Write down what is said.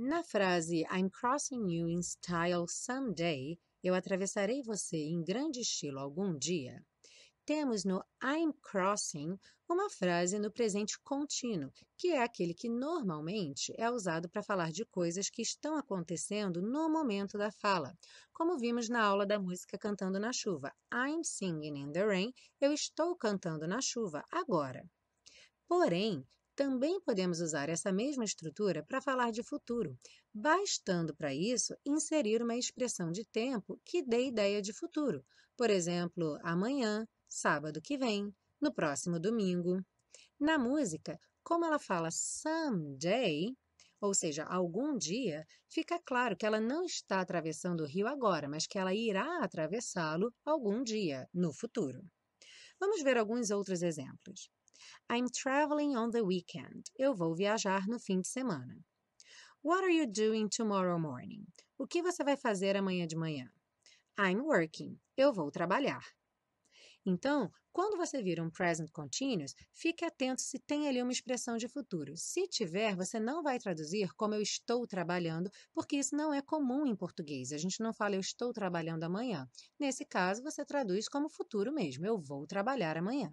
Na frase I'm crossing you in style someday, eu atravessarei você em grande estilo algum dia. Temos no I'm crossing uma frase no presente contínuo, que é aquele que normalmente é usado para falar de coisas que estão acontecendo no momento da fala, como vimos na aula da música Cantando na Chuva. I'm singing in the rain, eu estou cantando na chuva agora. Porém, também podemos usar essa mesma estrutura para falar de futuro, bastando para isso inserir uma expressão de tempo que dê ideia de futuro. Por exemplo, amanhã, sábado que vem, no próximo domingo. Na música, como ela fala someday, ou seja, algum dia, fica claro que ela não está atravessando o rio agora, mas que ela irá atravessá-lo algum dia no futuro. Vamos ver alguns outros exemplos. I'm traveling on the weekend. Eu vou viajar no fim de semana. What are you doing tomorrow morning? O que você vai fazer amanhã de manhã? I'm working. Eu vou trabalhar. Então, quando você vir um present continuous, fique atento se tem ali uma expressão de futuro. Se tiver, você não vai traduzir como eu estou trabalhando, porque isso não é comum em português. A gente não fala eu estou trabalhando amanhã. Nesse caso, você traduz como futuro mesmo. Eu vou trabalhar amanhã.